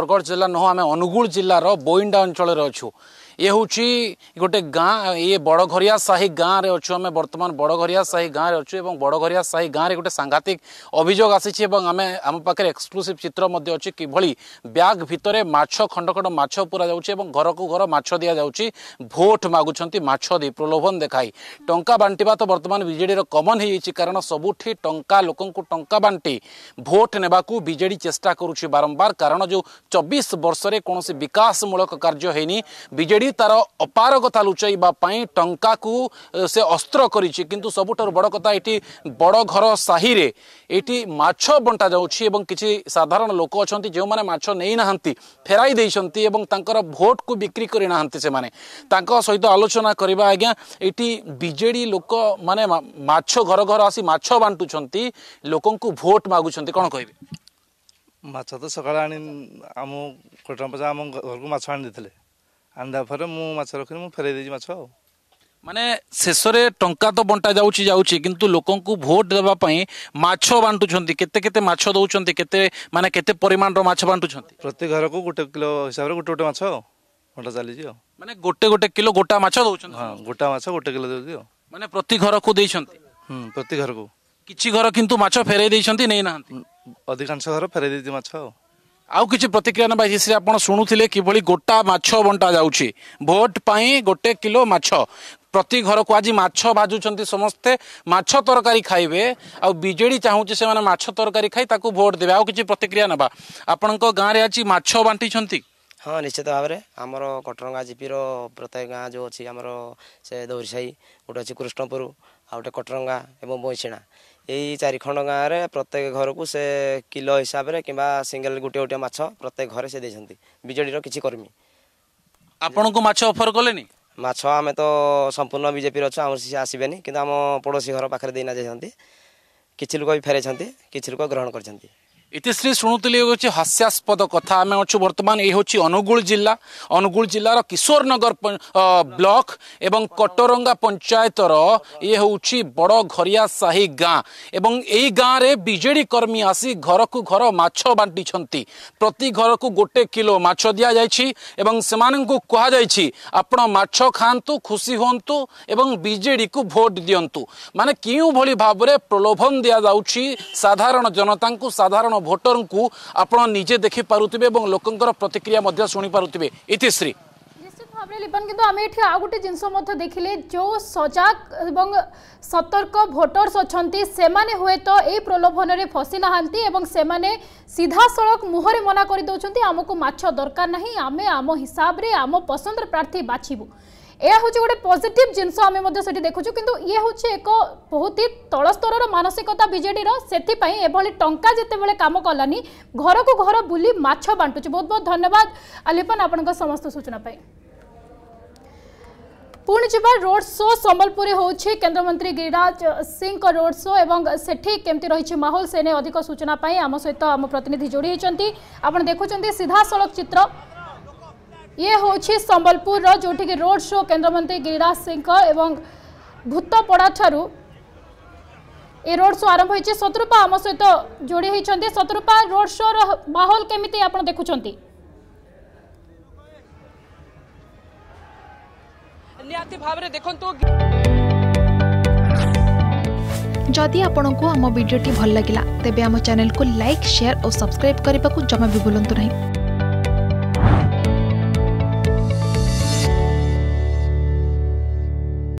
ବରଗଡ଼ ଜିଲ୍ଲା ନୁହଁ ଆମେ ଅନୁଗୁଳ ଜିଲ୍ଲାର ବୋଇଣ୍ଡା ଅଞ୍ଚଳରେ ଅଛୁ ଇଏ ହେଉଛି ଗୋଟେ ଗାଁ ଇଏ ବଡ଼ଘରିଆ ସାହି ଗାଁରେ ଅଛୁ ଆମେ ବର୍ତ୍ତମାନ ବଡ଼ଘରିଆ ସାହି ଗାଁରେ ଅଛୁ ଏବଂ ବଡ଼ଘରିଆ ସାହି ଗାଁରେ ଗୋଟେ ସାଂଘାତିକ ଅଭିଯୋଗ ଆସିଛି ଏବଂ ଆମେ ଆମ ପାଖରେ ଏକ୍ସକ୍ଲୁସିଭ୍ ଚିତ୍ର ମଧ୍ୟ ଅଛି କିଭଳି ବ୍ୟାଗ୍ ଭିତରେ ମାଛ ଖଣ୍ଡ ଖଣ୍ଡ ମାଛ ପୁରା ଯାଉଛି ଏବଂ ଘରକୁ ଘର ମାଛ ଦିଆଯାଉଛି ଭୋଟ୍ ମାଗୁଛନ୍ତି ମାଛ ଦେଇ ପ୍ରଲୋଭନ ଦେଖାଇ ଟଙ୍କା ବାଣ୍ଟିବା ତ ବର୍ତ୍ତମାନ ବିଜେଡ଼ିର କମନ୍ ହେଇଯାଇଛି କାରଣ ସବୁଠି ଟଙ୍କା ଲୋକଙ୍କୁ ଟଙ୍କା ବାଣ୍ଟି ଭୋଟ୍ ନେବାକୁ ବିଜେଡ଼ି ଚେଷ୍ଟା କରୁଛି ବାରମ୍ବାର କାରଣ ଯେଉଁ ଚବିଶ ବର୍ଷରେ କୌଣସି ବିକାଶମୂଳକ କାର୍ଯ୍ୟ ହେଇନି ବିଜେଡ଼ି ମେରି ତାର ଅପାରଗତା ଲୁଚାଇବା ପାଇଁ ଟଙ୍କାକୁ ସେ ଅସ୍ତ୍ର କରିଛି କିନ୍ତୁ ସବୁଠାରୁ ବଡ଼ କଥା ଏଠି ବଡ଼ ଘର ସାହିରେ ଏଠି ମାଛ ବଣ୍ଟା ଯାଉଛି ଏବଂ କିଛି ସାଧାରଣ ଲୋକ ଅଛନ୍ତି ଯେଉଁମାନେ ମାଛ ନେଇନାହାନ୍ତି ଫେରାଇ ଦେଇଛନ୍ତି ଏବଂ ତାଙ୍କର ଭୋଟକୁ ବିକ୍ରି କରିନାହାନ୍ତି ସେମାନେ ତାଙ୍କ ସହିତ ଆଲୋଚନା କରିବା ଆଜ୍ଞା ଏଠି ବିଜେଡ଼ି ଲୋକମାନେ ମାଛ ଘର ଘର ଆସି ମାଛ ବାଣ୍ଟୁଛନ୍ତି ଲୋକଙ୍କୁ ଭୋଟ ମାଗୁଛନ୍ତି କ'ଣ କହିବେ ମାଛ ତ ସକାଳେ ଆଣି ଆମ କୋଟମ୍ପଜା ଆମ ଘରକୁ ମାଛ ଆଣି ଦେଇଥିଲେ ଆଣିଲା ପରେ ମୁଁ ମାଛ ରଖିନି ମୁଁ ଫେରେଇ ଦେଇଛି ମାଛ ଆଉ ମାନେ ଶେଷରେ ଟଙ୍କା ତ ବଣ୍ଟା ଯାଉଛି ଯାଉଛି କିନ୍ତୁ ଲୋକଙ୍କୁ ଭୋଟ ଦେବା ପାଇଁ ମାଛ ବାଣ୍ଟୁଛନ୍ତି କେତେ କେତେ ମାଛ ଦେଉଛନ୍ତି କେତେ ମାନେ କେତେ ପରିମାଣର ମାଛ ବାଣ୍ଟୁଛନ୍ତି ପ୍ରତି ଘରକୁ ଗୋଟେ କିଲୋ ହିସାବରେ ଗୋଟେ ଗୋଟେ ମାଛ ବଣ୍ଟା ଚାଲିଛି ଆଉ ମାନେ ଗୋଟେ ଗୋଟେ କିଲୋ ଗୋଟା ମାଛ ଦେଉଛନ୍ତି ହଁ ଗୋଟା ମାଛ ଗୋଟେ କିଲୋ ଦେଉଛି ଆଉ ମାନେ ପ୍ରତି ଘରକୁ ଦେଇଛନ୍ତି ହୁଁ ପ୍ରତି ଘରକୁ କିଛି ଘର କିନ୍ତୁ ମାଛ ଫେରେଇ ଦେଇଛନ୍ତି ନେଇନାହାନ୍ତି ଅଧିକାଂଶ ଘର ଫେରେଇ ଦେଇଛି ମାଛ ଆଉ ଆଉ କିଛି ପ୍ରତିକ୍ରିୟା ନେବା ଶ୍ରୀ ଆପଣ ଶୁଣୁଥିଲେ କିଭଳି ଗୋଟା ମାଛ ବଣ୍ଟା ଯାଉଛି ଭୋଟ ପାଇଁ ଗୋଟେ କିଲୋ ମାଛ ପ୍ରତି ଘରକୁ ଆଜି ମାଛ ଭାଜୁଛନ୍ତି ସମସ୍ତେ ମାଛ ତରକାରୀ ଖାଇବେ ଆଉ ବିଜେଡ଼ି ଚାହୁଁଛି ସେମାନେ ମାଛ ତରକାରୀ ଖାଇ ତାକୁ ଭୋଟ ଦେବେ ଆଉ କିଛି ପ୍ରତିକ୍ରିୟା ନେବା ଆପଣଙ୍କ ଗାଁରେ ଆଜି ମାଛ ବାଣ୍ଟିଛନ୍ତି ହଁ ନିଶ୍ଚିତ ଭାବରେ ଆମର କଟରଙ୍ଗା ଜିପିର ପ୍ରତ୍ୟେକ ଗାଁ ଯେଉଁ ଅଛି ଆମର ସେ ଦୌରିସାହି ଗୋଟେ ଅଛି କୃଷ୍ଣପୁର ଆଉ ଗୋଟେ କଟରଙ୍ଗା ଏବଂ ବଇଁଶିଣା ଏଇ ଚାରିଖଣ୍ଡ ଗାଁରେ ପ୍ରତ୍ୟେକ ଘରକୁ ସେ କିଲୋ ହିସାବରେ କିମ୍ବା ସିଙ୍ଗଲ ଗୋଟିଏ ଗୋଟିଏ ମାଛ ପ୍ରତ୍ୟେକ ଘରେ ସେ ଦେଇଛନ୍ତି ବିଜେଡ଼ିର କିଛି କର୍ମୀ ଆପଣଙ୍କୁ ମାଛ ଅଫର୍ କଲେନି ମାଛ ଆମେ ତ ସମ୍ପୂର୍ଣ୍ଣ ବିଜେପିର ଅଛୁ ଆମର ସେ ଆସିବେନି କିନ୍ତୁ ଆମ ପଡ଼ୋଶୀ ଘର ପାଖରେ ଦେଇନା ଯାଇଛନ୍ତି କିଛି ଲୋକ ବି ଫେରାଇଛନ୍ତି କିଛି ଲୋକ ଗ୍ରହଣ କରିଛନ୍ତି ইতিশ্রী শুণুলি হচ্ছে হাস্যাস্পদ কথা আমি অছু বর্তমান এই হচ্ছে অনুগুল জেলা অনুগুল জেলার কিশোরনগর ব্লক এবং কটরঙ্গা পঞ্চায়েতর ইয়ে হচ্ছে বড় ঘরিয়া সাহি গাঁ এবং এই গাঁরে বিজেডি কর্মী আসি ঘরকু ঘর মাছ বাটিছন্তি প্রতি ঘরকু গোটে কিলো মাছ দিয়া যাইছি এবং সেমানকু কুহাযাইছি আপন মাছ খাঁতু খুশি হুঁতু এবং বিজেডিকু ভোট দিয়ন্তু মানে কেউ ভলি ভাবরে প্রলোভন দিয়া যাউছি সাধারণ জনতাঙ্কু সাধারণ ভোটরঙ্কু আপনার নিজে দেখি দেখিপারে এবং লোকঙ্কর প্রতিক্রিয়া মধ্যে শুনিপারে ইতিশ্রী লিপন কিন্তু আমি এটি আউ গোটে জিনিস মধ্যে যে সজাগ এবং সতর্ক ভোটর্স অনেক সেমানে হুয়েত এই প্রলোভনের ফসি না এবং সেমানে সড়ক মুহরে মনা করে দেওয়া আমি মাছ দরকার না আমি আম হিসাবে আম পসন্দর প্রার্থী বাছবু ଏହା ହେଉଛି ଗୋଟେ ପଜିଟିଭ୍ ଜିନିଷ ଆମେ ମଧ୍ୟ ସେଠି ଦେଖୁଛୁ କିନ୍ତୁ ଇଏ ହେଉଛି ଏକ ବହୁତ ହି ତଳ ସ୍ତରର ମାନସିକତା ବିଜେଡ଼ିର ସେଥିପାଇଁ ଏଭଳି ଟଙ୍କା ଯେତେବେଳେ କାମ କଲାନି ଘରକୁ ଘର ବୁଲି ମାଛ ବାଣ୍ଟୁଛି ବହୁତ ବହୁତ ଧନ୍ୟବାଦ ଆଲିପନ ଆପଣଙ୍କ ସମସ୍ତ ସୂଚନା ପାଇଁ ପୁଣି ଯିବା ରୋଡ୍ ଶୋ ସମ୍ବଲପୁରରେ ହେଉଛି କେନ୍ଦ୍ରମନ୍ତ୍ରୀ ଗିରିରାଜ ସିଂଙ୍କ ରୋଡ୍ ଶୋ ଏବଂ ସେଠି କେମିତି ରହିଛି ମାହୋଲ ସେ ନେଇ ଅଧିକ ସୂଚନା ପାଇଁ ଆମ ସହିତ ଆମ ପ୍ରତିନିଧି ଯୋଡ଼ି ହୋଇଛନ୍ତି ଆପଣ ଦେଖୁଛନ୍ତି ସିଧାସଳଖ ଚିତ୍ର ଇଏ ହେଉଛି ସମ୍ବଲପୁରର ଯେଉଁଠିକି ରୋଡ୍ ଶୋ କେନ୍ଦ୍ରମନ୍ତ୍ରୀ ଗିରିରାଜ ସିଂଙ୍କ ଏବଂ ଭୂତପଡ଼ାଠାରୁ ଏ ରୋଡ୍ ଶୋ ଆରମ୍ଭ ହୋଇଛି ଶତ୍ରୁପା ଆମ ସହିତ ଯୋଡ଼ି ହୋଇଛନ୍ତି ଶତ୍ରୁପା ରୋଡ୍ ଶୋର ମାହୋଲ କେମିତି ଆପଣ ଦେଖୁଛନ୍ତି ନିହାତି ଭାବରେ ଦେଖନ୍ତୁ ଯଦି ଆପଣଙ୍କୁ ଆମ ଭିଡ଼ିଓଟି ଭଲ ଲାଗିଲା ତେବେ ଆମ ଚ୍ୟାନେଲକୁ ଲାଇକ୍ ସେୟାର ଓ ସବସ୍କ୍ରାଇବ୍ କରିବାକୁ ଜମା ବି ଭୁଲନ୍ତୁ ନାହିଁ